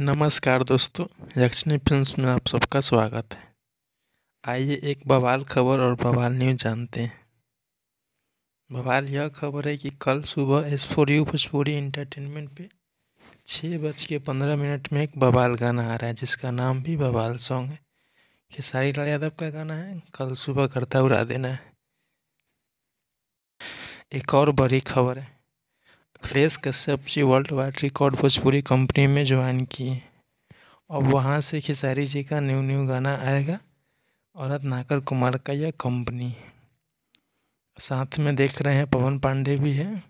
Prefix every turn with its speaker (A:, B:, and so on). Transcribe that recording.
A: नमस्कार दोस्तों लक्ष्मी फिल्म्स में आप सबका स्वागत है आइए एक बवाल खबर और बवाल न्यूज़ जानते हैं बवाल यह खबर है कि कल सुबह S four U Bhojpuri entertainment पे छः बज के पंद्रह मिनट में एक बवाल गाना आ रहा है जिसका नाम भी बवाल सॉन्ग है खेसारी लाल यादव का गाना है कल सुबह करता उड़ा देना है एक और बड़ी खबर है फ्रेश Kashyap ji world wide record Bhojpuri company में ज्वाइन किए और वहाँ से खेसारी जी का न्यू न्यू गाना आएगा और नाकर कुमार का यह कंपनी साथ में देख रहे हैं पवन पांडे भी
B: है